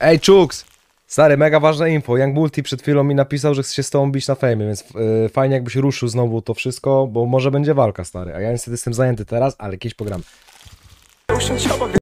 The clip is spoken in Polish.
Ej, Czuks! Stary, mega ważne info. Young Multi przed chwilą mi napisał, że chce się z tobą bić na fejmie, więc yy, fajnie jakbyś ruszył znowu to wszystko, bo może będzie walka, stary. A ja niestety jestem zajęty teraz, ale kiedyś pogram.